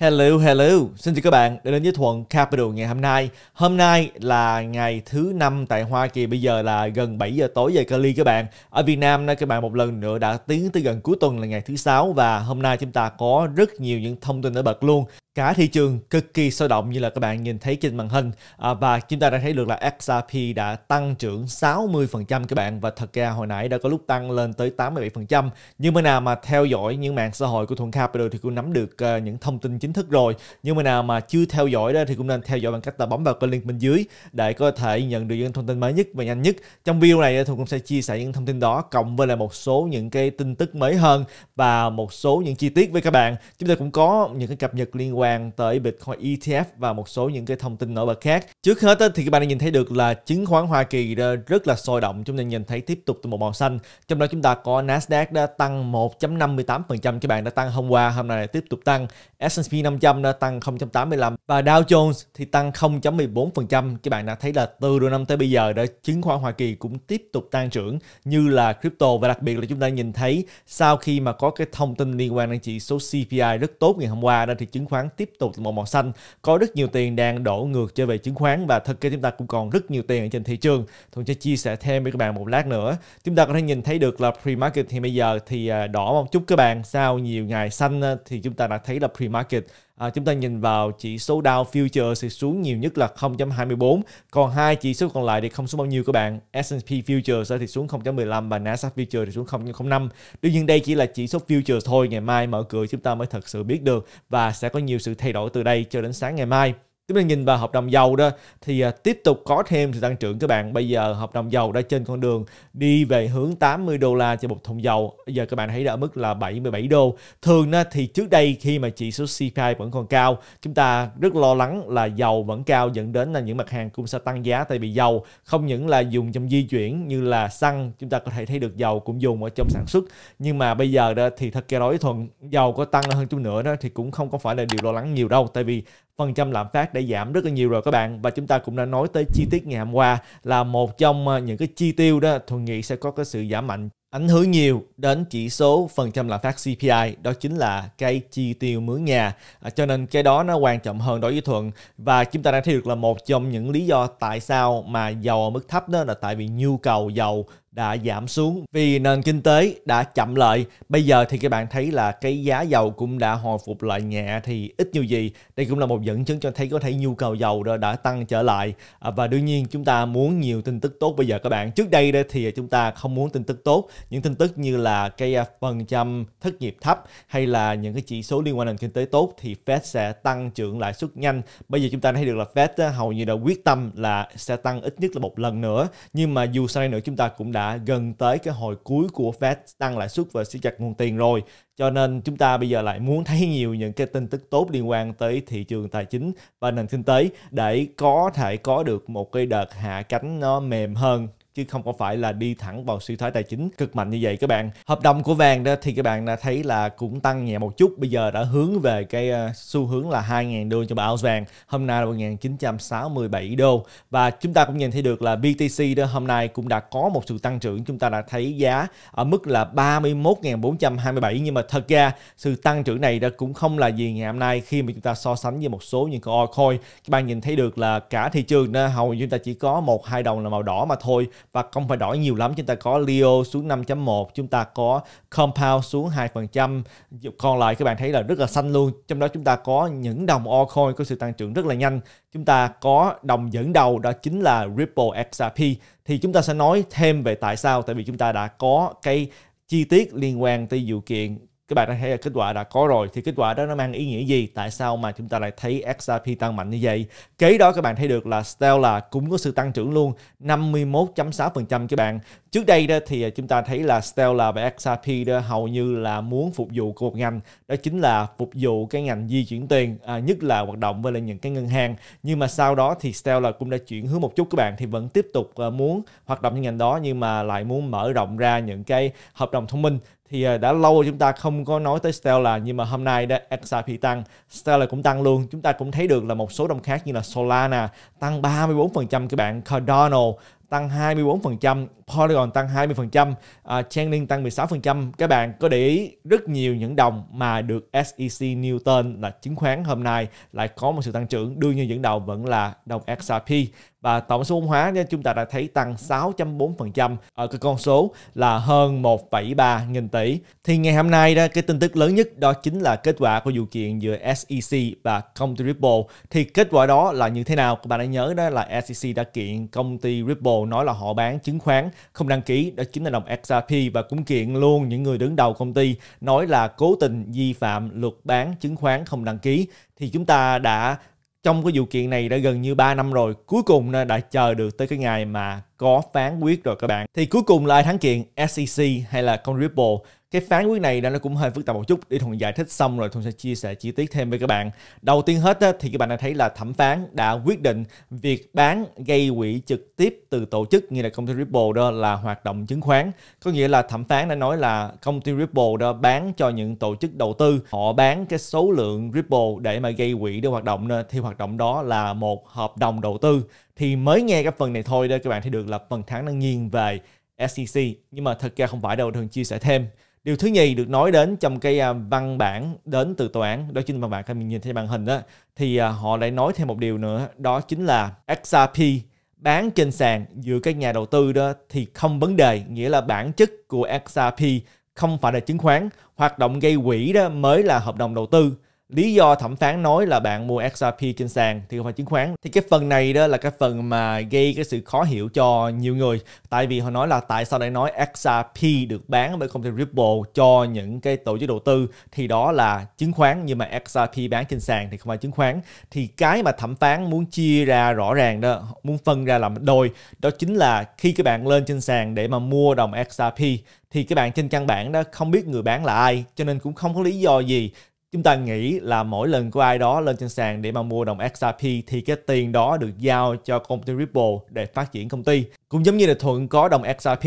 Hello, hello. Xin chào các bạn đã đến với Thuận Capital ngày hôm nay. Hôm nay là ngày thứ năm tại Hoa Kỳ, bây giờ là gần 7 giờ tối giờ Cali các bạn. Ở Việt Nam các bạn một lần nữa đã tiến tới gần cuối tuần là ngày thứ sáu và hôm nay chúng ta có rất nhiều những thông tin nổi bật luôn. Cả thị trường cực kỳ sôi động như là các bạn nhìn thấy trên màn hình à, và chúng ta đã thấy được là XRP đã tăng trưởng 60% các bạn và thật ra hồi nãy đã có lúc tăng lên tới 87%. Nhưng mà nào mà theo dõi những mạng xã hội của Thuận Capital thì cũng nắm được uh, những thông tin chính thức rồi. Nhưng mà nào mà chưa theo dõi đó thì cũng nên theo dõi bằng cách là bấm vào cái link bên dưới để có thể nhận được những thông tin mới nhất và nhanh nhất. Trong video này Thuận cũng sẽ chia sẻ những thông tin đó cộng với là một số những cái tin tức mới hơn và một số những chi tiết với các bạn. Chúng ta cũng có những cái cập nhật liên quan quan tới Bitcoin ETF và một số những cái thông tin nổi bật khác. Trước hết thì các bạn đã nhìn thấy được là chứng khoán Hoa Kỳ rất là sôi động. Chúng ta nhìn thấy tiếp tục từ một màu xanh. Trong đó chúng ta có Nasdaq đã tăng 1.58%. Các bạn đã tăng hôm qua, hôm nay tiếp tục tăng. S&P 500 đã tăng 0.85 và Dow Jones thì tăng 0.14%. Các bạn đã thấy là từ đầu năm tới bây giờ đã chứng khoán Hoa Kỳ cũng tiếp tục tăng trưởng như là crypto và đặc biệt là chúng ta nhìn thấy sau khi mà có cái thông tin liên quan đến chỉ số CPI rất tốt ngày hôm qua đó thì chứng khoán tiếp tục màu màu xanh có rất nhiều tiền đang đổ ngược trở về chứng khoán và thực tế chúng ta cũng còn rất nhiều tiền ở trên thị trường tôi sẽ chia sẻ thêm với các bạn một lát nữa chúng ta có thể nhìn thấy được là pre-market thì bây giờ thì à, đỏ một chút các bạn sau nhiều ngày xanh à, thì chúng ta đã thấy là pre-market À, chúng ta nhìn vào chỉ số Dow Future thì xuống nhiều nhất là 0.24, còn hai chỉ số còn lại thì không xuống bao nhiêu các bạn. S&P Future thì xuống 0.15 và Nasdaq Future thì xuống 0.05. Tuy nhiên đây chỉ là chỉ số Future thôi, ngày mai mở cửa chúng ta mới thật sự biết được và sẽ có nhiều sự thay đổi từ đây cho đến sáng ngày mai. Chúng ta nhìn vào hợp đồng dầu đó thì à, tiếp tục có thêm sự tăng trưởng các bạn. Bây giờ hợp đồng dầu đã trên con đường đi về hướng 80 đô la cho một thùng dầu. Bây giờ các bạn thấy đã ở mức là 77 đô. Thường thì trước đây khi mà chỉ số CPI vẫn còn cao, chúng ta rất lo lắng là dầu vẫn cao dẫn đến là những mặt hàng cũng sẽ tăng giá tại vì dầu không những là dùng trong di chuyển như là xăng chúng ta có thể thấy được dầu cũng dùng ở trong sản xuất nhưng mà bây giờ đó thì thật ra đối thuận dầu có tăng hơn chút nữa đó thì cũng không có phải là điều lo lắng nhiều đâu tại vì phần trăm lạm phát đã giảm rất là nhiều rồi các bạn và chúng ta cũng đã nói tới chi tiết ngày hôm qua là một trong ờ, những cái chi tiêu đó thuận nghị sẽ có cái sự giảm mạnh ảnh hưởng nhiều đến chỉ số phần trăm lạm phát CPI đó chính là cái chi tiêu mướn nhà à, cho nên cái đó nó quan trọng hơn đối với thuận và chúng ta đã thấy được là một trong những lý do tại sao mà dầu ở mức thấp đó là tại vì nhu cầu dầu đã giảm xuống vì nền kinh tế đã chậm lại. Bây giờ thì các bạn thấy là cái giá dầu cũng đã hồi phục lại nhẹ thì ít nhiều gì. Đây cũng là một dẫn chứng cho thấy có thể nhu cầu dầu đã tăng trở lại. À, và đương nhiên chúng ta muốn nhiều tin tức tốt bây giờ các bạn. Trước đây đó thì chúng ta không muốn tin tức tốt. Những tin tức như là cái à, phần trăm thất nghiệp thấp hay là những cái chỉ số liên quan đến kinh tế tốt thì Fed sẽ tăng trưởng lãi suất nhanh. Bây giờ chúng ta thấy được là Fed hầu như đã quyết tâm là sẽ tăng ít nhất là một lần nữa. Nhưng mà dù sau đây nữa chúng ta cũng đã đã gần tới cái hồi cuối của Fed tăng lãi suất và siết chặt nguồn tiền rồi. Cho nên chúng ta bây giờ lại muốn thấy nhiều những cái tin tức tốt liên quan tới thị trường tài chính và nền kinh tế để có thể có được một cái đợt hạ cánh nó mềm hơn chứ không có phải là đi thẳng vào suy thoái tài chính cực mạnh như vậy các bạn hợp đồng của vàng đó thì các bạn đã thấy là cũng tăng nhẹ một chút bây giờ đã hướng về cái ờ, xu hướng là 2.000 đô cho một ounce vàng hôm nay là 1.967 đô và chúng ta cũng nhìn thấy được là BTC đó hôm nay cũng đã có một sự tăng trưởng chúng ta đã thấy giá ở mức là 31.427 nhưng mà thật ra sự tăng trưởng này đó cũng không là gì ngày hôm nay khi mà chúng ta so sánh với một số những cái altcoin các bạn nhìn thấy được là cả thị trường đó hầu như chúng ta chỉ có một hai đồng là màu đỏ mà thôi và không phải đổi nhiều lắm chúng ta có Leo xuống 5.1 chúng ta có Compound xuống 2% còn lại các bạn thấy là rất là xanh luôn trong đó chúng ta có những đồng altcoin có sự tăng trưởng rất là nhanh chúng ta có đồng dẫn đầu đó chính là Ripple XRP thì chúng ta sẽ nói thêm về tại sao tại vì chúng ta đã có cái chi tiết liên quan tới vụ kiện các bạn đã thấy là kết quả đã có rồi thì kết quả đó nó mang ý nghĩa gì tại sao mà chúng ta lại thấy XRP tăng mạnh như vậy kế đó các bạn thấy được là Stellar cũng có sự tăng trưởng luôn 51.6% các bạn trước đây đó thì chúng ta thấy là Stellar và XRP đó hầu như là muốn phục vụ của một ngành đó chính là phục vụ cái ngành di chuyển tiền à, nhất là hoạt động với lại những cái ngân hàng nhưng mà sau đó thì Stellar cũng đã chuyển hướng một chút các bạn thì vẫn tiếp tục à, muốn hoạt động trong ngành đó nhưng mà lại muốn mở rộng ra những cái hợp đồng thông minh thì ờ, đã lâu chúng ta không có nói tới Stellar nhưng mà hôm nay đó XRP tăng, Stellar cũng tăng luôn. Chúng ta cũng thấy được là một số đồng khác như là Solana tăng 34% các bạn, Cardano tăng 24%, Polygon tăng 20%, uh, à, Chainlink tăng 16%. Các bạn có để ý rất nhiều những đồng mà được SEC Newton là chứng khoán hôm nay lại có một sự tăng trưởng. Đương nhiên dẫn đầu vẫn là đồng XRP và tổng số vốn hóa chúng ta đã thấy tăng 6.4% ở cái con số là hơn 1,3 nghìn tỷ. Thì ngày hôm nay đó cái tin tức lớn nhất đó chính là kết quả của vụ kiện giữa SEC và công ty Ripple. Thì kết quả đó là như thế nào? Các bạn đã nhớ đó là SEC đã kiện công ty Ripple nói là họ bán chứng khoán không đăng ký đó chính là đồng XRP và cũng kiện luôn những người đứng đầu công ty nói là cố tình vi phạm luật bán chứng khoán không đăng ký thì chúng ta đã trong cái vụ kiện này đã gần như 3 năm rồi cuối cùng đã chờ được tới cái ngày mà có phán quyết rồi các bạn thì cuối cùng là ai thắng kiện SEC hay là con Ripple cái phán quyết này nó cũng hơi phức tạp một chút đi thuận giải thích xong rồi thuận sẽ chia sẻ chi tiết thêm với các bạn đầu tiên hết thì các bạn đã thấy là thẩm phán đã quyết định việc bán gây quỹ trực tiếp từ tổ chức như là công ty ripple đó là hoạt động chứng khoán có nghĩa là thẩm phán đã nói là công ty ripple đó bán cho những tổ chức đầu tư họ bán cái số lượng ripple để mà gây quỹ để hoạt động thì hoạt động đó là một hợp đồng đầu tư thì mới nghe cái phần này thôi đó các bạn thấy được là phần thắng đang nghiêng về SEC nhưng mà thật ra không phải đâu thường chia sẻ thêm Điều thứ nhì được nói đến trong cái à, văn bản đến từ tòa án, đó chính văn bản các mình nhìn thấy màn hình đó, thì à, họ lại nói thêm một điều nữa, đó chính là XRP bán trên sàn giữa các nhà đầu tư đó thì không vấn đề, nghĩa là bản chất của XRP không phải là chứng khoán, hoạt động gây quỹ đó mới là hợp đồng đầu tư lý do thẩm phán nói là bạn mua XRP trên sàn thì không phải chứng khoán thì cái phần này đó là cái phần mà gây cái sự khó hiểu cho nhiều người tại vì họ nói là tại sao lại nói XRP được bán bởi công ty Ripple cho những cái tổ chức đầu tư thì đó là chứng khoán nhưng mà XRP bán trên sàn thì không phải chứng khoán thì cái mà thẩm phán muốn chia ra rõ ràng đó muốn phân ra làm đôi đó chính là khi các bạn lên trên sàn để mà mua đồng XRP thì các bạn trên căn bản đó không biết người bán là ai cho nên cũng không có lý do gì chúng ta nghĩ là mỗi lần có ai đó lên trên sàn để mà mua đồng XRP thì cái tiền đó được giao cho công ty Ripple để phát triển công ty. Cũng giống như là Thuận có đồng XRP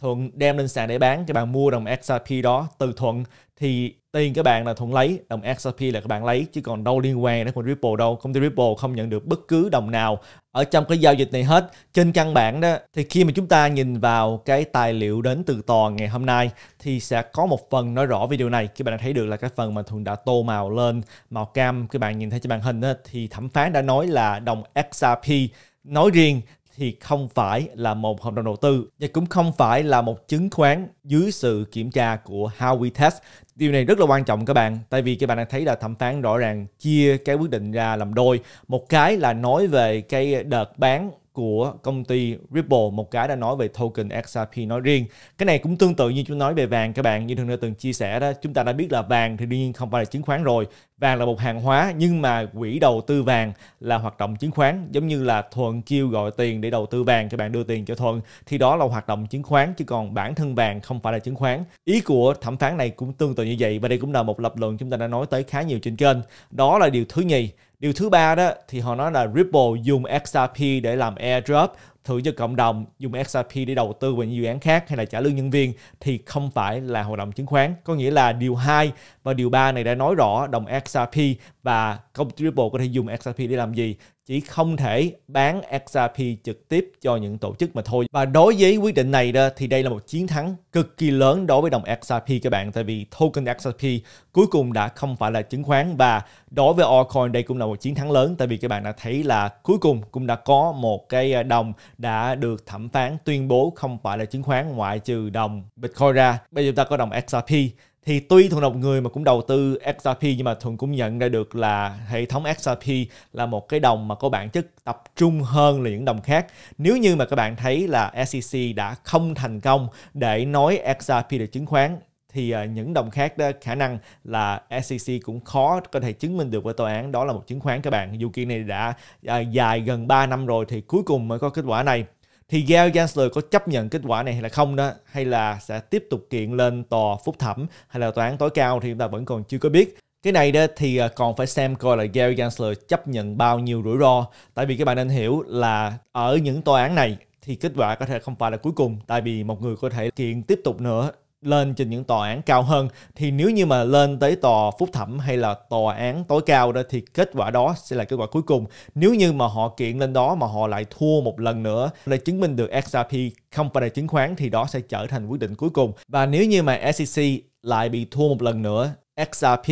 Thuận đem lên sàn để bán các bạn mua đồng XRP đó từ Thuận thì tiền các bạn là Thuận lấy, đồng XRP là các bạn lấy chứ còn đâu liên quan đến con Ripple đâu. Công ty Ripple không nhận được bất cứ đồng nào ở trong cái giao dịch này hết. Trên căn bản đó thì khi mà chúng ta nhìn vào cái tài liệu đến từ tòa ngày hôm nay thì sẽ có một phần nói rõ video này. Các bạn đã thấy được là cái phần mà Thuận đã tô màu lên màu cam các bạn nhìn thấy trên màn hình đó, thì thẩm phán đã nói là đồng XRP nói riêng thì không phải là một hợp đồng đầu tư và cũng không phải là một chứng khoán dưới sự kiểm tra của Howey Test. Điều này rất là quan trọng các bạn, tại vì các bạn đang thấy là thẩm phán rõ ràng chia cái quyết định ra làm đôi. Một cái là nói về cái đợt bán của công ty Ripple một cái đã nói về token XRP nói riêng cái này cũng tương tự như chúng nói về vàng các bạn như thường đã từng chia sẻ đó chúng ta đã biết là vàng thì đương nhiên không phải là chứng khoán rồi vàng là một hàng hóa nhưng mà quỹ đầu tư vàng là hoạt động chứng khoán giống như là thuận kêu gọi tiền để đầu tư vàng các bạn đưa tiền cho thuận thì đó là hoạt động chứng khoán chứ còn bản thân vàng không phải là chứng khoán ý của thẩm phán này cũng tương tự như vậy và đây cũng là một lập luận chúng ta đã nói tới khá nhiều trên kênh đó là điều thứ nhì Điều thứ ba đó thì họ nói là Ripple dùng XRP để làm airdrop thử cho cộng đồng, dùng XRP để đầu tư vào những dự án khác hay là trả lương nhân viên thì không phải là hoạt động chứng khoán. Có nghĩa là điều 2 và điều 3 này đã nói rõ đồng XRP và công ty Ripple có thể dùng XRP để làm gì chỉ không thể bán XRP trực tiếp cho những tổ chức mà thôi. Và đối với quyết định này đó thì đây là một chiến thắng cực kỳ lớn đối với đồng XRP các bạn tại vì token XRP cuối cùng đã không phải là chứng khoán và đối với altcoin đây cũng là một chiến thắng lớn tại vì các bạn đã thấy là cuối cùng cũng đã có một cái à, đồng đã được thẩm phán tuyên bố không phải là chứng khoán ngoại trừ đồng Bitcoin ra. Bây giờ chúng ta có đồng XRP thì tuy thuần một người mà cũng đầu tư XRP nhưng mà thuần cũng nhận ra được là hệ thống XRP là một cái đồng mà có bản chất tập trung hơn là những đồng khác nếu như mà các bạn thấy là SEC đã không thành công để nói XRP là chứng khoán thì à, những đồng khác đó khả năng là SEC cũng khó có thể chứng minh được với tòa án đó là một chứng khoán các bạn. Dù kỳ này đã à, dài gần 3 năm rồi thì cuối cùng mới có kết quả này thì Gail Gansler có chấp nhận kết quả này hay là không đó hay là sẽ tiếp tục kiện lên tòa phúc thẩm hay là tòa án tối cao thì chúng ta vẫn còn chưa có biết cái này đó thì à, còn phải xem coi là Gary Gensler chấp nhận bao nhiêu rủi ro tại vì các bạn nên hiểu là ở những tòa án này thì kết quả có thể không phải là cuối cùng tại vì một người có thể kiện tiếp tục nữa lên trên những tòa án cao hơn thì nếu như mà lên tới tòa phúc thẩm hay là tòa án tối cao đó thì kết quả đó sẽ là kết quả cuối cùng nếu như mà họ kiện lên đó mà họ lại thua một lần nữa để chứng minh được XRP không phải là chứng khoán thì đó sẽ trở thành quyết định cuối cùng và nếu như mà SEC lại bị thua một lần nữa XRP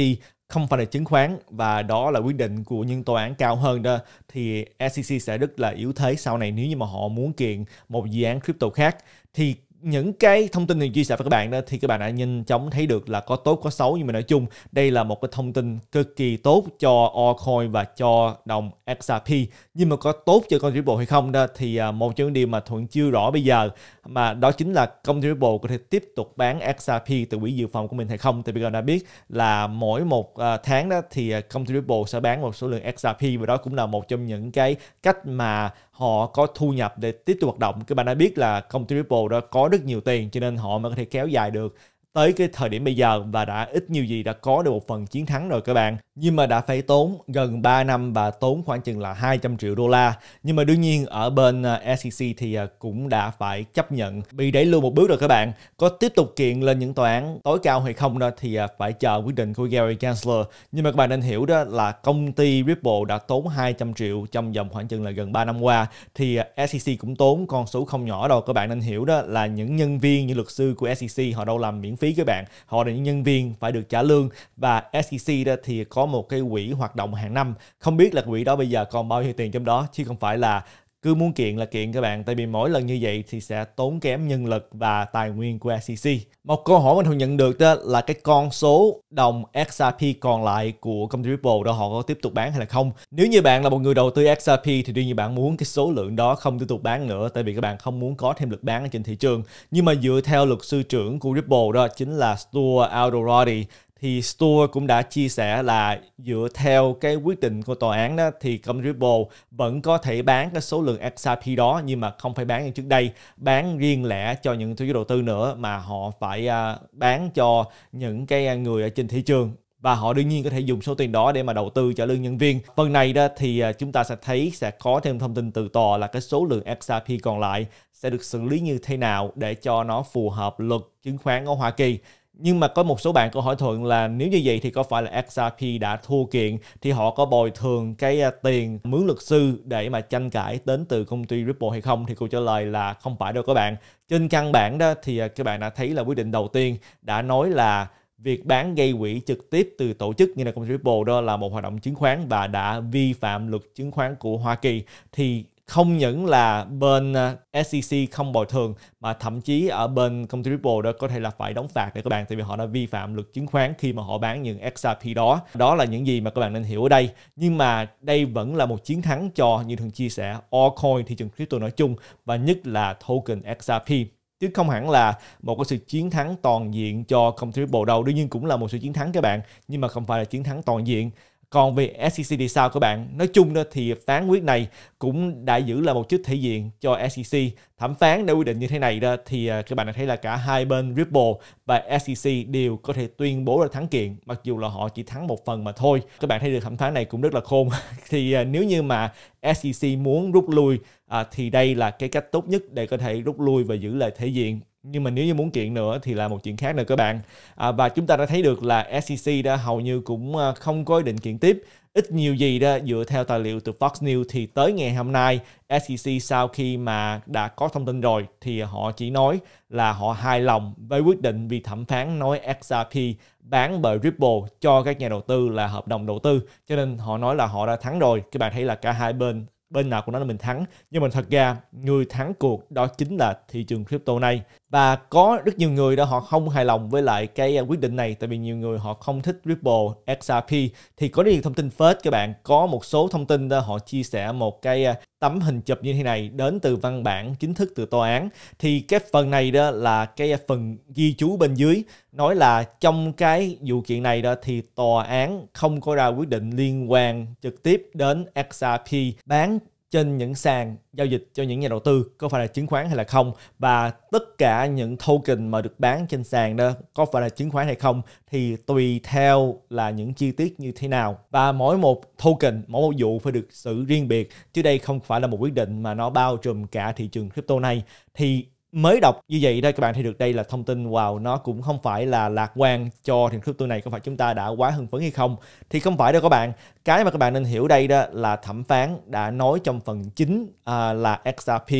không phải là chứng khoán và đó là quyết định của những tòa án cao hơn đó thì SEC sẽ rất là yếu thế sau này nếu như mà họ muốn kiện một dự án crypto khác thì những cái thông tin mình chia sẻ với các bạn đó thì các bạn đã nhanh chóng thấy được là có tốt có xấu nhưng mà nói chung đây là một cái thông tin cực kỳ tốt cho altcoin và cho đồng XRP nhưng mà có tốt cho con Ripple hay không đó thì à, một trong những điều mà thuận chưa rõ bây giờ mà đó chính là công ty Ripple có thể tiếp tục bán XRP từ quỹ dự phòng của mình hay không thì bây giờ đã biết là mỗi một à, tháng đó thì à, công ty Ripple sẽ bán một số lượng XRP và đó cũng là một trong những cái cách mà họ có thu nhập để tiếp tục hoạt động các bạn đã biết là công ty Ripple đã có rất nhiều tiền cho nên họ mới có thể kéo dài được tới cái thời điểm bây giờ và đã ít nhiều gì đã có được một phần chiến thắng rồi các bạn nhưng mà đã phải tốn gần 3 năm và tốn khoảng chừng là 200 triệu đô la. Nhưng mà đương nhiên ở bên à, SEC thì à, cũng đã phải chấp nhận bị đẩy lùi một bước rồi các bạn. Có tiếp tục kiện lên những tòa án tối cao hay không đó thì à, phải chờ quyết định của Gary Gensler. Nhưng mà các bạn nên hiểu đó là công ty Ripple đã tốn 200 triệu trong vòng khoảng chừng là gần 3 năm qua thì SEC cũng tốn con số không nhỏ đâu các bạn nên hiểu đó là những nhân viên những luật sư của SEC họ đâu làm miễn phí các bạn. Họ là những nhân viên phải được trả lương và SEC đó thì có có một cái quỹ hoạt động hàng năm không biết là quỹ đó bây giờ còn bao nhiêu tiền trong đó chứ không phải là cứ muốn kiện là kiện các bạn tại vì mỗi lần như vậy thì sẽ tốn kém nhân lực và tài nguyên của SEC. Một câu hỏi mình thường nhận được đó là cái con số đồng XRP còn lại của công ty Ripple đó họ có tiếp tục bán hay là không. Nếu như bạn là một người đầu tư XRP thì đương nhiên bạn muốn cái số lượng đó không tiếp tục bán nữa tại vì các bạn không muốn có thêm lực bán ở trên thị trường. Nhưng mà dựa theo luật sư trưởng của Ripple đó chính là Stuart Aldorati thì Stewart cũng đã chia sẻ là dựa theo cái quyết định của tòa án đó thì công Ripple vẫn có thể bán cái số lượng XRP đó nhưng mà không phải bán như trước đây bán riêng lẻ cho những tổ đầu tư nữa mà họ phải à, bán cho những cái người ở trên thị trường và họ đương nhiên có thể dùng số tiền đó để mà đầu tư cho lương nhân viên. Phần này đó thì à, chúng ta sẽ thấy sẽ có thêm thông tin từ tòa là cái số lượng XRP còn lại sẽ được xử lý như thế nào để cho nó phù hợp luật chứng khoán ở Hoa Kỳ nhưng mà có một số bạn câu hỏi thuận là nếu như vậy thì có phải là XRP đã thua kiện thì họ có bồi thường cái à, tiền mướn luật sư để mà tranh cãi đến từ công ty Ripple hay không thì câu trả lời là không phải đâu các bạn trên căn bản đó thì à, các bạn đã thấy là quyết định đầu tiên đã nói là việc bán gây quỹ trực tiếp từ tổ chức như là công ty Ripple đó là một hoạt động chứng khoán và đã vi phạm luật chứng khoán của Hoa Kỳ thì không những là bên à, SEC không bồi thường mà thậm chí ở bên công ty Ripple đó có thể là phải đóng phạt để các bạn tại vì họ đã vi phạm luật chứng khoán khi mà họ bán những XRP đó. Đó là những gì mà các bạn nên hiểu ở đây. Nhưng mà đây vẫn là một chiến thắng cho như thường chia sẻ altcoin thị trường crypto nói chung và nhất là token XRP chứ không hẳn là một cái sự chiến thắng toàn diện cho công ty Ripple đâu. Đương nhiên cũng là một sự chiến thắng các bạn, nhưng mà không phải là chiến thắng toàn diện. Còn về SEC thì sao các bạn? Nói chung thì phán quyết này cũng đã giữ là một chức thể diện cho SEC. Thẩm phán đã quy định như thế này đó thì à, các bạn đã thấy là cả hai bên Ripple và SEC đều có thể tuyên bố là thắng kiện mặc dù là họ chỉ thắng một phần mà thôi. Các bạn thấy được thẩm phán này cũng rất là khôn. thì à, nếu như mà SEC muốn rút lui à, thì đây là cái cách tốt nhất để có thể rút lui và giữ lại thể diện nhưng mà nếu như muốn kiện nữa thì là một chuyện khác nữa các bạn à, và chúng ta đã thấy được là SEC đã hầu như cũng à, không có ý định kiện tiếp ít nhiều gì đó dựa theo tài liệu từ Fox News thì tới ngày hôm nay SEC sau khi mà đã có thông tin rồi thì họ chỉ nói là họ hài lòng với quyết định vì thẩm phán nói XRP bán bởi Ripple cho các nhà đầu tư là hợp đồng đầu tư cho nên họ nói là họ đã thắng rồi các bạn thấy là cả hai bên bên nào cũng nói là mình thắng nhưng mà thật ra người thắng cuộc đó chính là thị trường crypto này và có rất nhiều người đó họ không hài lòng với lại cái à, quyết định này tại vì nhiều người họ không thích Ripple XRP thì có nhiều thông tin phết các bạn có một số thông tin đó họ chia sẻ một cái à, tấm hình chụp như thế này đến từ văn bản chính thức từ tòa án thì cái phần này đó là cái à, phần ghi chú bên dưới nói là trong cái vụ kiện này đó thì tòa án không có ra quyết định liên quan trực tiếp đến XRP bán trên những sàn giao dịch cho những nhà đầu tư có phải là chứng khoán hay là không và tất cả những token mà được bán trên sàn đó có phải là chứng khoán hay không thì tùy theo là những chi tiết như thế nào và mỗi một token mỗi một vụ phải được xử riêng biệt chứ đây không phải là một quyết định mà nó bao trùm cả thị trường crypto này thì mới đọc như vậy đây các bạn thì được đây là thông tin wow nó cũng không phải là lạc quan cho thị trường crypto này có phải chúng ta đã quá hưng phấn hay không thì không phải đâu các bạn cái mà các bạn nên hiểu đây đó là thẩm phán đã nói trong phần chính à, là XRP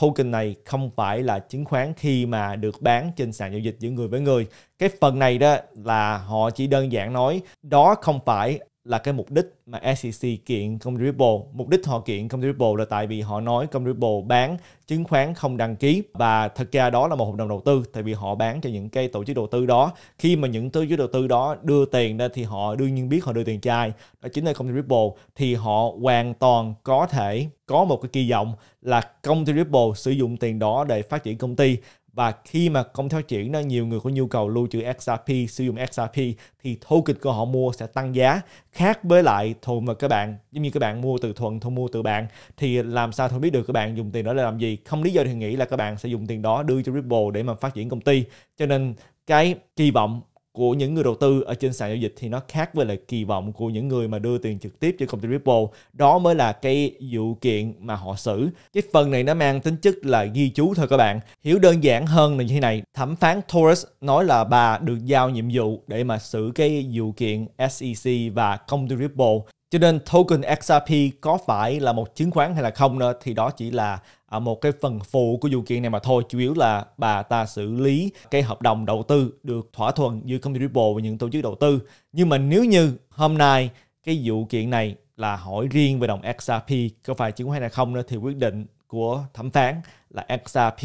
token này không phải là chứng khoán khi mà được bán trên sàn giao dịch giữa người với người cái phần này đó là họ chỉ đơn giản nói đó không phải là cái mục đích mà SEC kiện công ty Ripple. Mục đích họ kiện công ty Ripple là tại vì họ nói công ty Ripple bán chứng khoán không đăng ký và thật ra đó là một hợp đồng đầu tư tại vì họ bán cho những cái tổ chức đầu tư đó. Khi mà những tổ chức đầu tư đó đưa tiền ra thì họ đương nhiên biết họ đưa tiền cho ai. Đó chính là công ty Ripple thì họ hoàn toàn có thể có một cái kỳ vọng là công ty Ripple sử dụng tiền đó để phát triển công ty và khi mà công ty phát triển nó nhiều người có nhu cầu lưu trữ XRP sử dụng XRP thì token của họ mua sẽ tăng giá khác với lại thuận mà các bạn giống như các bạn mua từ thuận thuận mua từ bạn thì làm sao thuận biết được các bạn dùng tiền đó để làm gì không lý do thì nghĩ là các bạn sẽ dùng tiền đó đưa cho ripple để mà phát triển công ty cho nên cái kỳ vọng của những người đầu tư ở trên sàn giao dịch thì nó khác với lại kỳ vọng của những người mà đưa tiền trực tiếp cho công ty Ripple. Đó mới là cái vụ kiện mà họ xử. Cái phần này nó mang tính chất là ghi chú thôi các bạn. Hiểu đơn giản hơn là như thế này. Thẩm phán Torres nói là bà được giao nhiệm vụ để mà xử cái vụ kiện SEC và công ty Ripple. Cho nên token XRP có phải là một chứng khoán hay là không nữa thì đó chỉ là à, một cái phần phụ của vụ kiện này mà thôi. Chủ yếu là bà ta xử lý cái hợp đồng đầu tư được thỏa thuận giữa công ty Ripple và những tổ chức đầu tư. Nhưng mà nếu như hôm nay cái vụ kiện này là hỏi riêng về đồng XRP có phải chứng khoán hay là không nữa thì quyết định của thẩm phán là XRP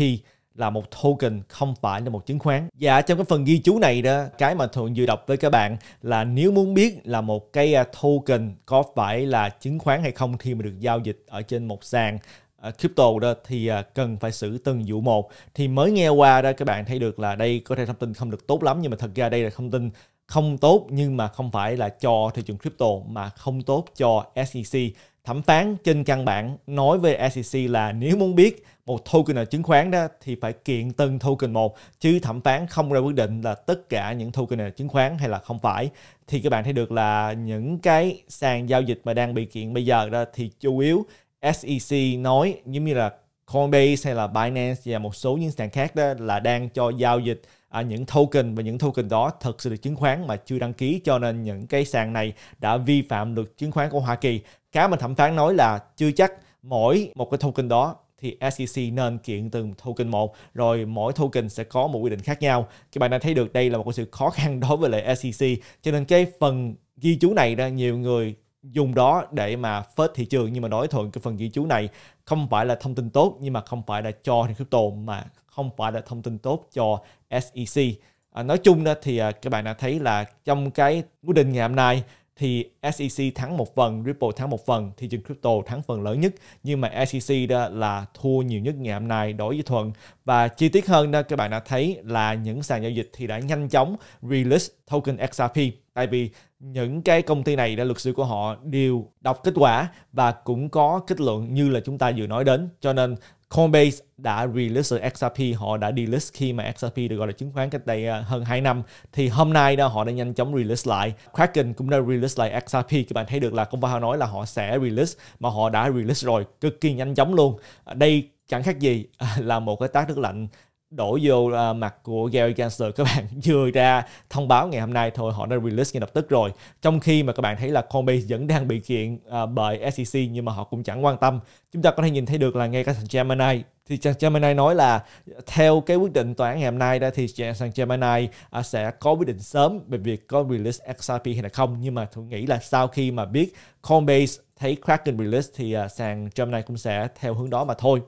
là một token không phải là một chứng khoán. Và trong cái phần ghi chú này đó, cái mà Thuận vừa đọc với các bạn là nếu muốn biết là một cái à, token có phải là chứng khoán hay không khi mà được giao dịch ở trên một sàn à, crypto đó thì à, cần phải xử từng vụ một thì mới nghe qua đó các bạn thấy được là đây có thể thông tin không được tốt lắm nhưng mà thật ra đây là thông tin không tốt nhưng mà không phải là cho thị trường crypto mà không tốt cho SEC thẩm phán trên căn bản nói với SEC là nếu muốn biết một token nào chứng khoán đó thì phải kiện từng token một chứ thẩm phán không ra quyết định là tất cả những token này là chứng khoán hay là không phải thì các bạn thấy được là những cái sàn giao dịch mà đang bị kiện bây giờ đó thì chủ yếu SEC nói giống như là Coinbase hay là Binance và một số những sàn khác đó là đang cho giao dịch à, những token và những token đó thật sự là chứng khoán mà chưa đăng ký cho nên những cái sàn này đã vi phạm luật chứng khoán của Hoa Kỳ khá mình thẩm phán nói là chưa chắc mỗi một cái token đó thì SEC nên kiện từng token một rồi mỗi token sẽ có một quy định khác nhau các bạn đã thấy được đây là một sự khó khăn đối với lại SEC cho nên cái phần ghi chú này ra nhiều người dùng đó để mà phết thị trường nhưng mà đối thuận cái phần ghi chú này không phải là thông tin tốt nhưng mà không phải là cho crypto mà không phải là thông tin tốt cho SEC à, nói chung đó thì à, các bạn đã thấy là trong cái quyết định ngày hôm nay thì SEC thắng một phần, Ripple thắng một phần, thị trường crypto thắng phần lớn nhất nhưng mà SEC đó là thua nhiều nhất ngày hôm nay đối với Thuận và chi tiết hơn đó các bạn đã thấy là những sàn giao dịch thì đã nhanh chóng release token XRP tại vì những cái công ty này đã luật sư của họ đều đọc kết quả và cũng có kết luận như là chúng ta vừa nói đến cho nên Coinbase đã relist XRP, họ đã delist khi mà XRP được gọi là chứng khoán cách đây à, hơn 2 năm thì hôm nay đó họ đã nhanh chóng release lại. Kraken cũng đã release lại XRP. Các bạn thấy được là công văn nói là họ sẽ release mà họ đã release rồi, cực kỳ nhanh chóng luôn. Đây chẳng khác gì à, là một cái tác nước lạnh đổ vô uh, mặt của Gary Gensler các bạn vừa ra thông báo ngày hôm nay thôi họ đã release ngay lập tức rồi trong khi mà các bạn thấy là Coinbase vẫn đang bị kiện uh, bởi SEC nhưng mà họ cũng chẳng quan tâm chúng ta có thể nhìn thấy được là ngay cả sàn Gemini thì sàn Gemini nói là theo cái quyết định tòa án ngày hôm nay đó thì sàn Gemini uh, sẽ có quyết định sớm về việc có release XRP hay là không nhưng mà tôi nghĩ là sau khi mà biết Coinbase thấy Kraken release thì uh, sàn Gemini cũng sẽ theo hướng đó mà thôi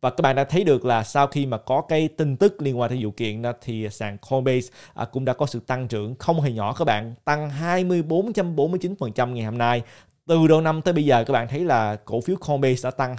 và các bạn đã thấy được là sau khi mà có cái tin tức liên quan tới vụ kiện đó thì sàn Coinbase à, cũng đã có sự tăng trưởng không hề nhỏ các bạn tăng 24.49% ngày hôm nay từ đầu năm tới bây giờ các bạn thấy là cổ phiếu Coinbase đã tăng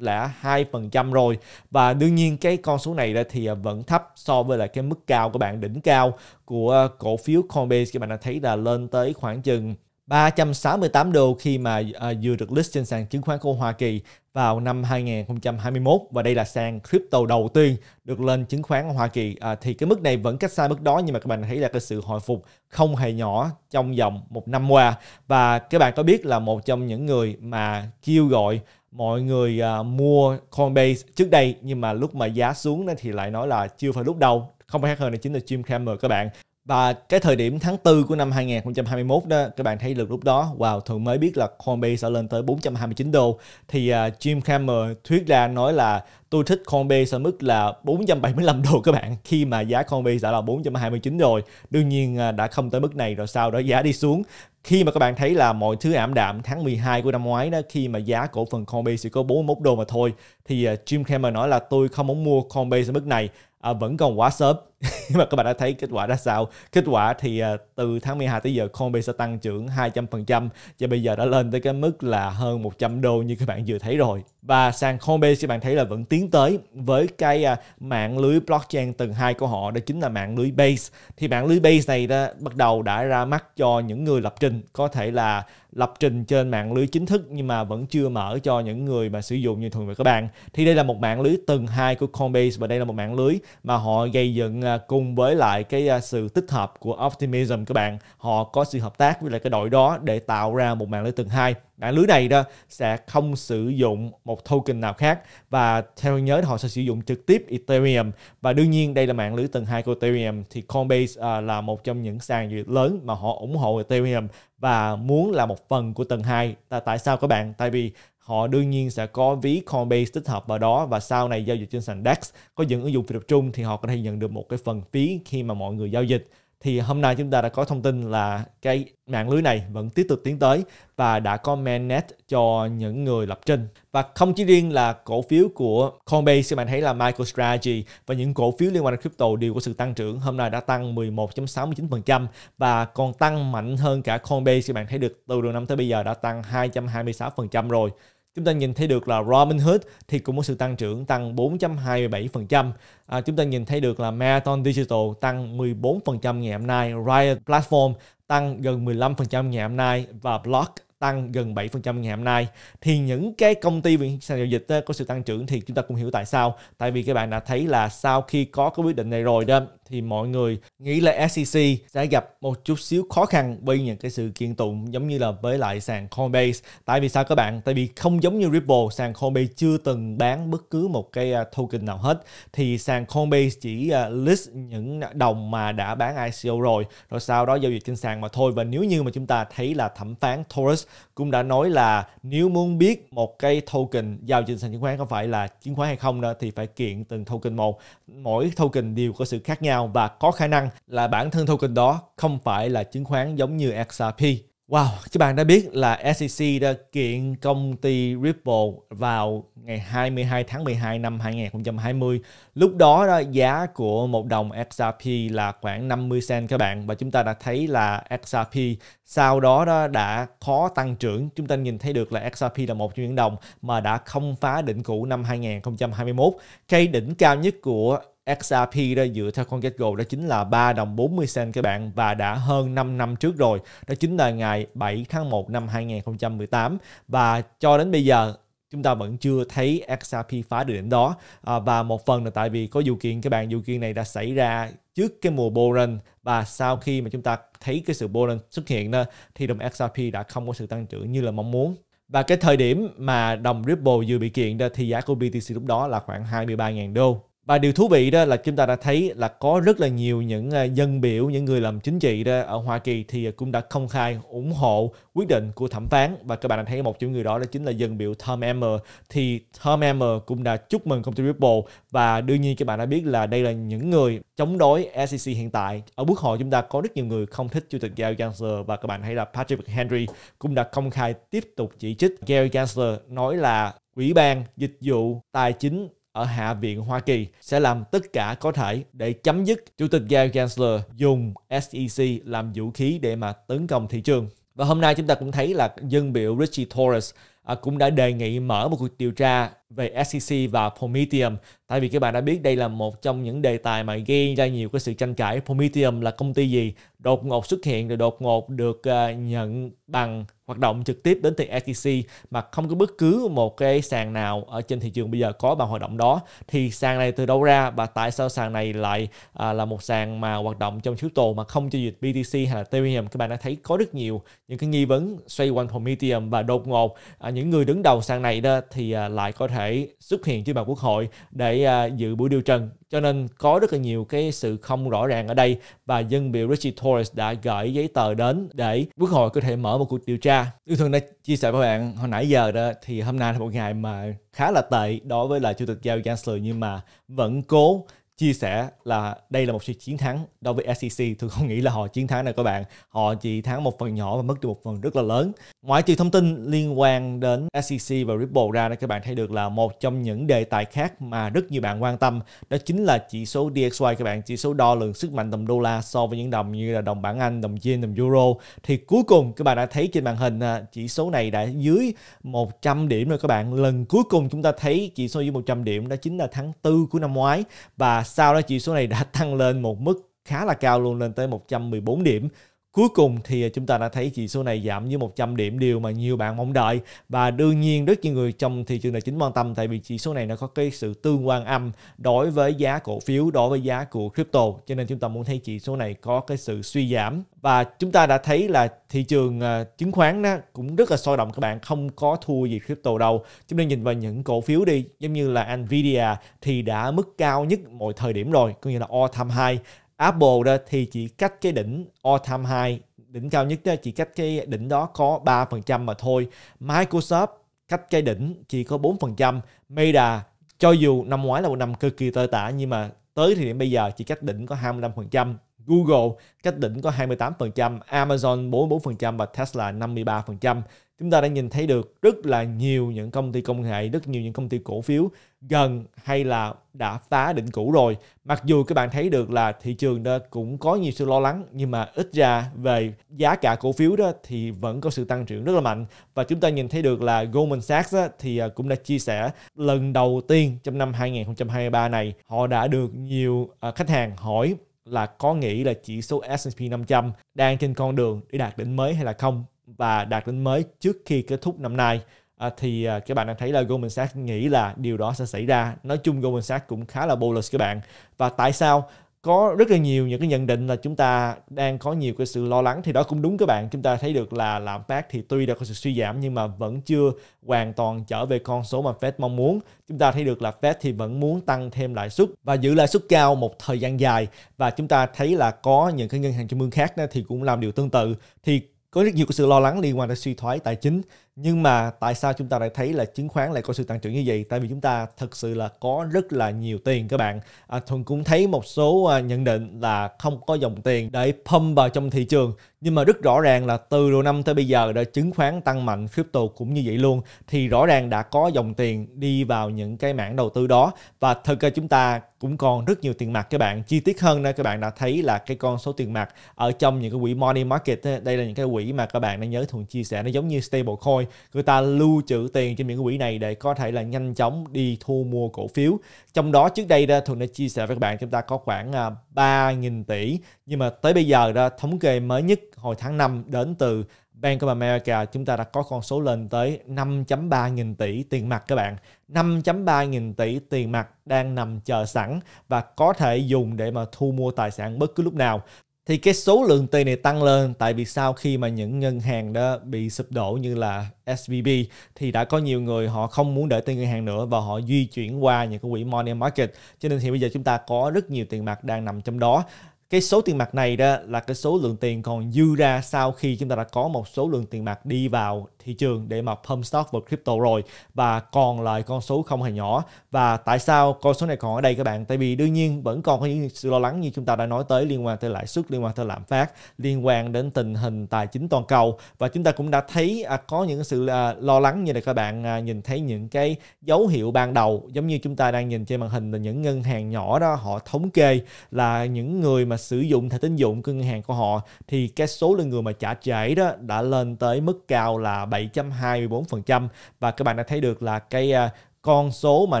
202% rồi và đương nhiên cái con số này thì à, vẫn thấp so với lại cái mức cao các bạn đỉnh cao của à, cổ phiếu Coinbase các bạn đã thấy là lên tới khoảng chừng 368 đô khi mà à, vừa được list trên sàn chứng khoán của Hoa Kỳ vào năm 2021 và đây là sàn crypto đầu tiên được lên chứng khoán ở Hoa Kỳ à, thì cái mức này vẫn cách xa mức đó nhưng mà các bạn thấy là cái sự hồi phục không hề nhỏ trong vòng một năm qua và các bạn có biết là một trong những người mà kêu gọi mọi người à, mua Coinbase trước đây nhưng mà lúc mà giá xuống thì lại nói là chưa phải lúc đầu không phải khác hơn là chính là Jim Cramer các bạn và cái thời điểm tháng 4 của năm 2021 đó, các bạn thấy được lúc đó, wow, thường mới biết là Coinbase sẽ lên tới 429 đô. Thì uh, Jim Cramer thuyết ra nói là tôi thích Coinbase ở mức là 475 đô các bạn khi mà giá Coinbase đã là 429 rồi. Đương nhiên uh, đã không tới mức này rồi sau đó giá đi xuống. Khi mà các bạn thấy là mọi thứ ảm đạm tháng 12 của năm ngoái đó khi mà giá cổ phần Coinbase chỉ có 41 đô mà thôi thì uh, Jim Cramer nói là tôi không muốn mua Coinbase ở mức này, à, vẫn còn quá sớm nhưng mà các bạn đã thấy kết quả ra sao kết quả thì à, từ tháng 12 tới giờ Coinbase sẽ tăng trưởng 200% và bây giờ đã lên tới cái mức là hơn 100 đô như các bạn vừa thấy rồi và sàn Coinbase các bạn thấy là vẫn tiến tới với cái à, mạng lưới blockchain tầng hai của họ đó chính là mạng lưới base thì mạng lưới base này đã bắt đầu đã ra mắt cho những người lập trình có thể là lập trình trên mạng lưới chính thức nhưng mà vẫn chưa mở cho những người mà sử dụng như thường vậy các bạn thì đây là một mạng lưới tầng hai của Coinbase và đây là một mạng lưới mà họ gây dựng À, cùng với lại cái à, sự tích hợp của Optimism các bạn họ có sự hợp tác với lại cái đội đó để tạo ra một mạng lưới tầng hai mạng à, lưới này đó sẽ không sử dụng một token nào khác và theo nhớ họ sẽ sử dụng trực tiếp Ethereum và đương nhiên đây là mạng lưới tầng hai của Ethereum thì Coinbase là một trong những sàn lớn mà họ ủng hộ Ethereum và muốn là một phần của tầng hai. tại sao các bạn? Tại vì họ đương nhiên sẽ có ví Coinbase tích hợp vào đó và sau này giao dịch trên sàn Dex có những ứng dụng phi tập trung thì họ có thể nhận được một cái phần phí khi mà mọi người giao dịch thì hôm nay chúng ta đã có thông tin là cái mạng lưới này vẫn tiếp tục tiến tới và đã có mainnet cho những người lập trình và không chỉ riêng là cổ phiếu của Coinbase các bạn thấy là MicroStrategy và những cổ phiếu liên quan đến crypto đều có sự tăng trưởng hôm nay đã tăng 11.69% và còn tăng mạnh hơn cả Coinbase các bạn thấy được từ đầu năm tới bây giờ đã tăng 226% rồi chúng ta nhìn thấy được là Robinhood thì cũng có sự tăng trưởng tăng 4,27% À, chúng ta nhìn thấy được là Marathon Digital tăng 14% ngày hôm nay, Riot Platform tăng gần 15% ngày hôm nay và Block tăng gần 7% ngày hôm nay thì những cái công ty về sàn giao dịch có sự tăng trưởng thì chúng ta cũng hiểu tại sao tại vì các bạn đã thấy là sau khi có cái quyết định này rồi đó thì mọi người nghĩ là SEC sẽ gặp một chút xíu khó khăn bởi những cái sự kiện tụng giống như là với lại sàn Coinbase. Tại vì sao các bạn? Tại vì không giống như Ripple, sàn Coinbase chưa từng bán bất cứ một cái à, token nào hết. Thì sàn Coinbase chỉ à, list những đồng mà đã bán ICO rồi, rồi sau đó giao dịch trên sàn mà thôi. Và nếu như mà chúng ta thấy là thẩm phán Torres cũng đã nói là nếu muốn biết một cái token giao trên sàn chứng khoán có phải là chứng khoán hay không nữa thì phải kiện từng token một. Mỗi token đều có sự khác nhau nhau và có khả năng là bản thân token đó không phải là chứng khoán giống như XRP. Wow, các bạn đã biết là SEC đã kiện công ty Ripple vào ngày 22 tháng 12 năm 2020. Lúc đó, đó giá của một đồng XRP là khoảng 50 cent các bạn và chúng ta đã thấy là XRP sau đó, đó đã khó tăng trưởng. Chúng ta nhìn thấy được là XRP là một trong những đồng mà đã không phá đỉnh cũ năm 2021. Cây đỉnh cao nhất của XRP đó dựa theo CoinGecko đó chính là 3 đồng 40 cent các bạn và đã hơn 5 năm trước rồi. Đó chính là ngày 7 tháng 1 năm 2018 và cho đến bây giờ chúng ta vẫn chưa thấy XRP phá được đỉnh đó à, và một phần là tại vì có điều kiện các bạn điều kiện này đã xảy ra trước cái mùa Boren và sau khi mà chúng ta thấy cái sự Boren xuất hiện đó thì đồng XRP đã không có sự tăng trưởng như là mong muốn và cái thời điểm mà đồng Ripple vừa bị kiện đó thì giá của BTC lúc đó là khoảng 23.000 đô và điều thú vị đó là chúng ta đã thấy là có rất là nhiều những ờ, dân biểu, những người làm chính trị đó ở Hoa Kỳ thì ờ, cũng đã công khai ủng hộ quyết định của thẩm phán và các bạn đã thấy một trong người đó đó chính là dân biểu Tom Emmer thì Tom Emmer cũng đã chúc mừng công ty Ripple và đương nhiên các bạn đã biết là đây là những người chống đối SEC hiện tại ở quốc hội chúng ta có rất nhiều người không thích chủ tịch Gary Gensler và các bạn thấy là Patrick Henry cũng đã công khai tiếp tục chỉ trích Gary Gensler nói là Ủy ban Dịch vụ Tài chính ở Hạ viện Hoa Kỳ sẽ làm tất cả có thể để chấm dứt Chủ tịch Gary Gensler dùng SEC làm vũ khí để mà tấn công thị trường. Và hôm nay chúng ta cũng thấy là dân biểu Richie Torres à, cũng đã đề nghị mở một cuộc điều tra về SEC và Prometheum. Tại vì các bạn đã biết đây là một trong những đề tài mà gây ra nhiều cái sự tranh cãi. Prometheum là công ty gì đột ngột xuất hiện rồi đột ngột được à, nhận bằng hoạt động trực tiếp đến từ SEC mà không có bất cứ một cái sàn nào ở trên thị trường bây giờ có bằng hoạt động đó thì sàn này từ đâu ra và tại sao sàn này lại à, là một sàn mà hoạt động trong crypto mà không cho dịch BTC hay là Ethereum các bạn đã thấy có rất nhiều những cái nghi vấn xoay quanh Prometheum và đột ngột à, những người đứng đầu sàn này đó thì lại có thể thể xuất hiện trên bàn quốc hội để à, dự buổi điều trần cho nên có rất là nhiều cái sự không rõ ràng ở đây và dân biểu Richie Torres đã gửi giấy tờ đến để quốc hội có thể mở một cuộc điều tra. Yêu thường đã chia sẻ với bạn hồi nãy giờ đó thì hôm nay là một ngày mà khá là tệ đối với là chủ tịch giao Chancellor nhưng mà vẫn cố chia sẻ là đây là một sự chiến thắng đối với SEC. Tôi không nghĩ là họ chiến thắng này các bạn. Họ chỉ thắng một phần nhỏ và mất đi một phần rất là lớn. Ngoại trừ thông tin liên quan đến SEC và Ripple ra các bạn thấy được là một trong những đề tài khác mà rất nhiều bạn quan tâm đó chính là chỉ số DXY các bạn, chỉ số đo lường sức mạnh đồng đô la so với những đồng như là đồng bảng Anh, đồng Yen, đồng Euro. Thì cuối cùng các bạn đã thấy trên màn hình à, chỉ số này đã dưới 100 điểm rồi các bạn. Lần cuối cùng chúng ta thấy chỉ số dưới 100 điểm đó chính là tháng 4 của năm ngoái và sau đó chỉ số này đã tăng lên một mức khá là cao luôn lên tới 114 điểm Cuối cùng thì chúng ta đã thấy chỉ số này giảm dưới 100 điểm điều mà nhiều bạn mong đợi và đương nhiên rất nhiều người trong thị trường tài chính quan tâm tại vì chỉ số này nó có cái sự tương quan âm đối với giá cổ phiếu đối với giá của crypto cho nên chúng ta muốn thấy chỉ số này có cái sự suy giảm và chúng ta đã thấy là thị trường à, chứng khoán đó cũng rất là sôi động các bạn không có thua gì crypto đâu chúng ta nhìn vào những cổ phiếu đi giống như là Nvidia thì đã mức cao nhất mọi thời điểm rồi có nghĩa là all time high Apple đó thì chỉ cách cái đỉnh all time high đỉnh cao nhất đó chỉ cách cái đỉnh đó có 3% mà thôi. Microsoft cách cái đỉnh chỉ có 4%. Meta cho dù năm ngoái là một năm cực kỳ tơi tả nhưng mà tới thì điểm bây giờ chỉ cách đỉnh có 25%. Google cách đỉnh có 28%, Amazon 44% và Tesla 53%. Chúng ta đã nhìn thấy được rất là nhiều những công ty công nghệ, rất nhiều những công ty cổ phiếu gần hay là đã phá đỉnh cũ rồi. Mặc dù các bạn thấy được là thị trường đó cũng có nhiều sự lo lắng nhưng mà ít ra về giá cả cổ phiếu đó thì vẫn có sự tăng trưởng rất là mạnh và chúng ta nhìn thấy được là Goldman Sachs thì à, cũng đã chia sẻ lần đầu tiên trong năm 2023 này họ đã được nhiều à, khách hàng hỏi là có nghĩ là chỉ số S&P 500 đang trên con đường để đạt đỉnh mới hay là không và đạt đỉnh mới trước khi kết thúc năm nay à, thì à, các bạn đang thấy là Goldman Sachs nghĩ là điều đó sẽ xảy ra. Nói chung Goldman Sachs cũng khá là bullish các bạn. Và tại sao? có rất là nhiều những cái nhận định là chúng ta đang có nhiều cái sự lo lắng thì đó cũng đúng các bạn chúng ta thấy được là lạm phát thì tuy đã có sự suy giảm nhưng mà vẫn chưa hoàn toàn trở về con số mà Fed mong muốn chúng ta thấy được là Fed thì vẫn muốn tăng thêm lãi suất và giữ lãi suất cao một thời gian dài và chúng ta thấy là có những cái ngân hàng trung ương khác thì cũng làm điều tương tự thì có rất nhiều cái sự lo lắng liên quan đến suy thoái tài chính nhưng mà tại sao chúng ta lại thấy là chứng khoán lại có sự tăng trưởng như vậy tại vì chúng ta thực sự là có rất là nhiều tiền các bạn à, thuần cũng thấy một số à, nhận định là không có dòng tiền để pump vào trong thị trường nhưng mà rất rõ ràng là từ đầu năm tới bây giờ đã chứng khoán tăng mạnh crypto cũng như vậy luôn thì rõ ràng đã có dòng tiền đi vào những cái mảng đầu tư đó và thực ra chúng ta cũng còn rất nhiều tiền mặt các bạn chi tiết hơn đây các bạn đã thấy là cái con số tiền mặt ở trong những cái quỹ money market đây là những cái quỹ mà các bạn đã nhớ thường chia sẻ nó giống như stablecoin người ta lưu trữ tiền trên những cái quỹ này để có thể là nhanh chóng đi thu mua cổ phiếu trong đó trước đây ra thường đã chia sẻ với các bạn chúng ta có khoảng 3.000 à, tỷ nhưng mà tới bây giờ ra thống kê mới nhất hồi tháng 5 đến từ Bank of America chúng ta đã có con số lên tới 5.3 nghìn tỷ tiền mặt các bạn. 5.3 nghìn tỷ tiền mặt đang nằm chờ sẵn và có thể dùng để mà thu mua tài sản bất cứ lúc nào thì cái số lượng tiền này tăng lên tại vì sau khi mà những ngân hàng đó bị sụp đổ như là SVB thì đã có nhiều người họ không muốn để tiền ngân hàng nữa và họ di chuyển qua những cái quỹ money market cho nên thì bây giờ chúng ta có rất nhiều tiền mặt đang nằm trong đó cái số tiền mặt này đó là cái số lượng tiền còn dư ra sau khi chúng ta đã có một số lượng tiền mặt đi vào thị trường để mà pump stock vào crypto rồi và còn lại con số không hề nhỏ và tại sao con số này còn ở đây các bạn tại vì đương nhiên vẫn còn có những sự lo lắng như chúng ta đã nói tới liên quan tới lãi suất liên quan tới lạm phát liên quan đến tình hình tài chính toàn cầu và chúng ta cũng đã thấy à, có những sự à, lo lắng như là các bạn à, nhìn thấy những cái dấu hiệu ban đầu giống như chúng ta đang nhìn trên màn hình là những ngân hàng nhỏ đó họ thống kê là những người mà mà sử dụng thẻ tín dụng của ngân hàng của họ thì cái số lượng người mà trả trễ đó đã lên tới mức cao là 7,24% và các bạn đã thấy được là cái à, con số mà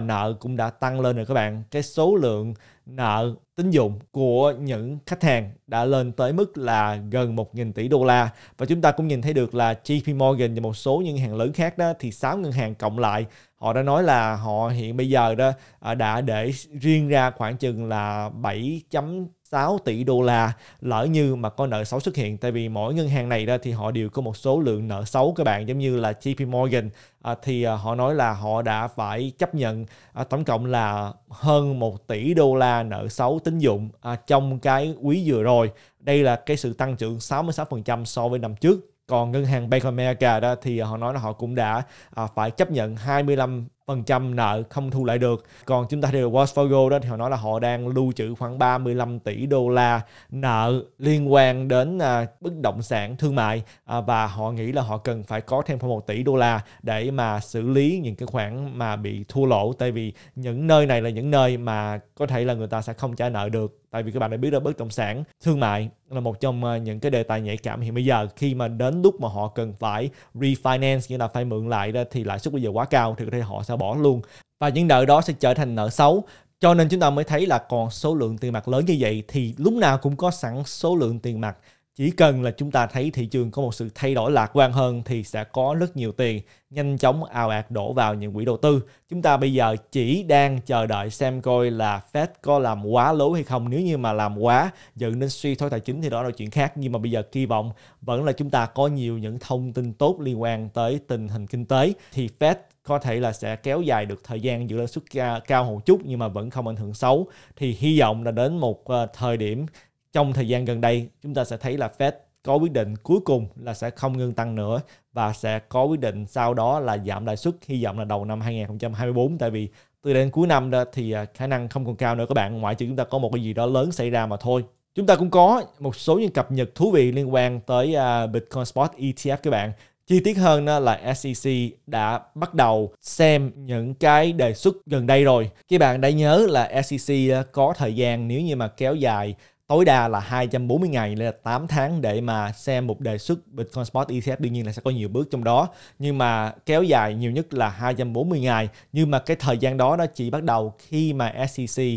nợ cũng đã tăng lên rồi các bạn. Cái số lượng nợ tín dụng của những khách hàng đã lên tới mức là gần 1.000 tỷ đô la và chúng ta cũng nhìn thấy được là JP Morgan và một số những hàng lớn khác đó thì 6 ngân hàng cộng lại họ đã nói là họ hiện bây giờ đó à, đã để riêng ra khoảng chừng là 7. 6 tỷ đô la lỡ như mà có nợ xấu xuất hiện tại vì mỗi ngân hàng này ra thì họ đều có một số lượng nợ xấu các bạn giống như là JP Morgan à, thì à, họ nói là họ đã phải chấp nhận à, tổng cộng là hơn 1 tỷ đô la nợ xấu tín dụng à, trong cái quý vừa rồi đây là cái sự tăng trưởng 66% so với năm trước còn ngân hàng Bank of America đó thì họ nói là họ cũng đã à, phải chấp nhận 25 phần trăm nợ không thu lại được. Còn chúng ta thấy Wells Fargo đó thì họ nói là họ đang lưu trữ khoảng 35 tỷ đô la nợ liên quan đến à, bất động sản thương mại à, và họ nghĩ là họ cần phải có thêm khoảng 1 tỷ đô la để mà xử lý những cái khoản mà bị thua lỗ tại vì những nơi này là những nơi mà có thể là người ta sẽ không trả nợ được tại vì các bạn đã biết là bất động sản thương mại là một trong à, những cái đề tài nhạy cảm hiện bây giờ khi mà đến lúc mà họ cần phải refinance nghĩa là phải mượn lại thì lãi suất bây giờ quá cao thì có thể họ sẽ thả bỏ luôn và những nợ đó sẽ trở thành nợ xấu cho nên chúng ta mới thấy là còn số lượng tiền mặt lớn như vậy thì lúc nào cũng có sẵn số lượng tiền mặt chỉ cần là chúng ta thấy thị trường có một sự thay đổi lạc quan hơn thì sẽ có rất nhiều tiền nhanh chóng ào ạt đổ vào những quỹ đầu tư. Chúng ta bây giờ chỉ đang chờ đợi xem coi là Fed có làm quá lố hay không. Nếu như mà làm quá dẫn đến suy thoái tài chính thì đó là chuyện khác. Nhưng mà bây giờ kỳ vọng vẫn là chúng ta có nhiều những thông tin tốt liên quan tới tình hình kinh tế thì Fed có thể là sẽ kéo dài được thời gian dự lãi suất cao, cao một chút nhưng mà vẫn không ảnh hưởng xấu thì hy vọng là đến một ờ, thời điểm trong thời gian gần đây chúng ta sẽ thấy là Fed có quyết định cuối cùng là sẽ không ngưng tăng nữa và sẽ có quyết định sau đó là giảm lãi suất hy vọng là đầu năm 2024 tại vì từ đến cuối năm đó thì à, khả năng không còn cao nữa các bạn ngoại trừ chúng ta có một cái gì đó lớn xảy ra mà thôi chúng ta cũng có một số những cập nhật thú vị liên quan tới à, Bitcoin Spot ETF các bạn chi tiết hơn đó là SEC đã bắt đầu xem những cái đề xuất gần đây rồi các bạn đã nhớ là SEC à, có thời gian nếu như mà kéo dài tối đa là 240 ngày là 8 tháng để mà xem một đề xuất Bitcoin Spot ETF đương nhiên là sẽ có nhiều bước trong đó nhưng mà kéo dài nhiều nhất là 240 ngày nhưng mà cái thời gian đó nó chỉ bắt đầu khi mà SEC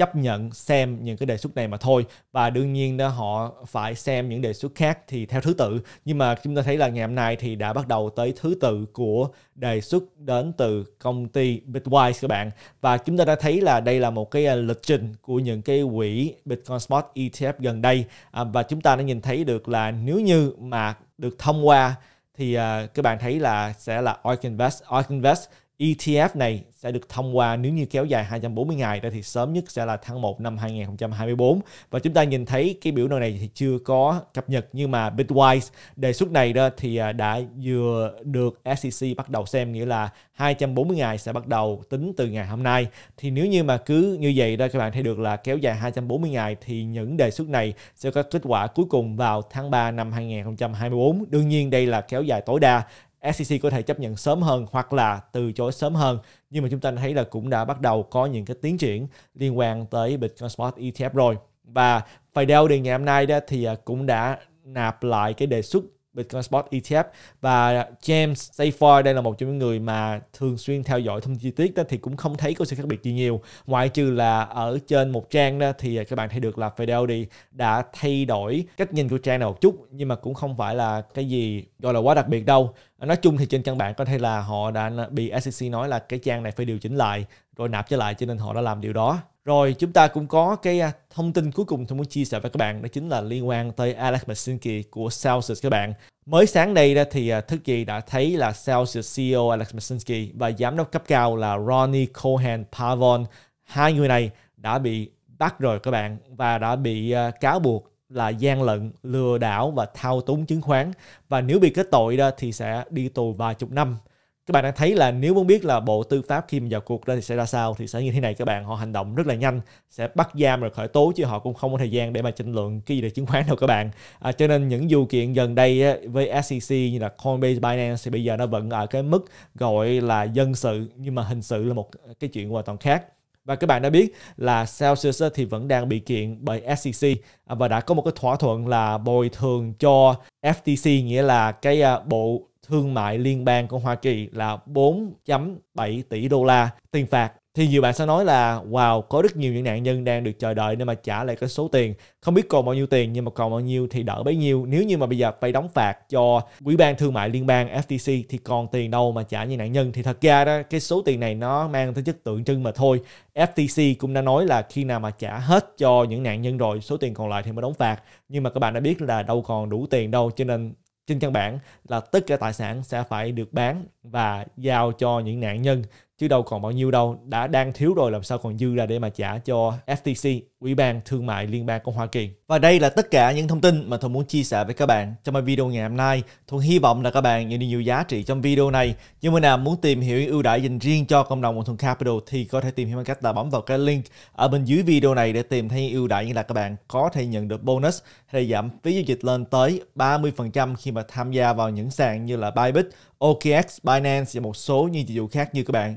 chấp nhận xem những cái đề xuất này mà thôi và đương nhiên đó họ phải xem những đề xuất khác thì theo thứ tự nhưng mà chúng ta thấy là ngày hôm nay thì đã bắt đầu tới thứ tự của đề xuất đến từ công ty Bitwise các bạn và chúng ta đã thấy là đây là một cái à, lịch trình của những cái quỹ Bitcoin Spot ETF gần đây à, và chúng ta đã nhìn thấy được là nếu như mà được thông qua thì uh, các bạn thấy là sẽ là Ark Invest. Ark Invest ETF này sẽ được thông qua nếu như kéo dài 240 ngày ra thì sớm nhất sẽ là tháng 1 năm 2024 và chúng ta nhìn thấy cái biểu đồ này thì chưa có cập nhật nhưng mà Bitwise đề xuất này đó thì à, đã vừa được SEC bắt đầu xem nghĩa là 240 ngày sẽ bắt đầu tính từ ngày hôm nay thì nếu như mà cứ như vậy đó các bạn thấy được là kéo dài 240 ngày thì những đề xuất này sẽ có kết quả cuối cùng vào tháng 3 năm 2024 đương nhiên đây là kéo dài tối đa SEC có thể chấp nhận sớm hơn hoặc là từ chối sớm hơn nhưng mà chúng ta thấy là cũng đã bắt đầu có những cái tiến triển liên quan tới Bitcoin Spot ETF rồi và Fidel ngày hôm nay đó thì à, cũng đã nạp lại cái đề xuất Bitcoin Spot ETF và James Safer đây là một trong những người mà thường xuyên theo dõi thông tin chi tiết thì cũng không thấy có sự khác biệt gì nhiều ngoại trừ là ở trên một trang đó thì các bạn thấy được là Fidelity đã thay đổi cách nhìn của trang này một chút nhưng mà cũng không phải là cái gì gọi là quá đặc biệt đâu nói chung thì trên căn bản có thể là họ đã bị SEC nói là cái trang này phải điều chỉnh lại rồi nạp trở lại cho nên họ đã làm điều đó rồi chúng ta cũng có cái à, thông tin cuối cùng tôi muốn chia sẻ với các bạn đó chính là liên quan tới Alex Masinski của Celsius các bạn. Mới sáng nay đó thì à, thức gì đã thấy là Celsius CEO Alex Masinski và giám đốc cấp cao là Ronnie Cohen Pavon hai người này đã bị bắt rồi các bạn và đã bị à, cáo buộc là gian lận, lừa đảo và thao túng chứng khoán và nếu bị kết tội đó thì sẽ đi tù vài chục năm các bạn đang thấy là nếu muốn biết là bộ tư pháp khi vào cuộc ra thì sẽ ra sao thì sẽ như thế này các bạn họ hành động rất là nhanh sẽ bắt giam rồi khởi tố chứ họ cũng không có thời gian để mà tranh luận cái gì về chứng khoán đâu các bạn à, cho nên những vụ kiện gần đây với SEC như là Coinbase Binance thì bây giờ nó vẫn ở cái mức gọi là dân sự nhưng mà hình sự là một cái chuyện hoàn toàn khác và các bạn đã biết là Celsius thì vẫn đang bị kiện bởi SEC à, và đã có một cái thỏa thuận là bồi thường cho FTC nghĩa là cái à, bộ thương mại liên bang của Hoa Kỳ là 4.7 tỷ đô la tiền phạt thì nhiều bạn sẽ nói là wow có rất nhiều những nạn nhân đang được chờ đợi nên mà trả lại cái số tiền không biết còn bao nhiêu tiền nhưng mà còn bao nhiêu thì đỡ bấy nhiêu nếu như mà bây giờ phải đóng phạt cho quỹ ban thương mại liên bang FTC thì còn tiền đâu mà trả như nạn nhân thì thật ra đó cái số tiền này nó mang tính chất tượng trưng mà thôi FTC cũng đã nói là khi nào mà trả hết cho những nạn nhân rồi số tiền còn lại thì mới đóng phạt nhưng mà các bạn đã biết là đâu còn đủ tiền đâu cho nên trên căn bản là tất cả tài sản sẽ phải được bán và giao cho những nạn nhân chứ đâu còn bao nhiêu đâu đã đang thiếu rồi làm sao còn dư ra để mà trả cho FTC Ủy ban Thương mại Liên bang của Hoa Kỳ và đây là tất cả những thông tin mà Thuận muốn chia sẻ với các bạn trong video ngày hôm nay Thuận hy vọng là các bạn nhận được nhiều giá trị trong video này nhưng mà nào muốn tìm hiểu những ưu đãi dành riêng cho cộng đồng của Thuận Capital thì có thể tìm hiểu bằng cách là bấm vào cái link ở bên dưới video này để tìm thấy những ưu đãi như là các bạn có thể nhận được bonus hay giảm phí giao dịch lên tới 30% khi mà tham gia vào những sàn như là Bybit, OKX, Binance và một số những dịch vụ khác như các bạn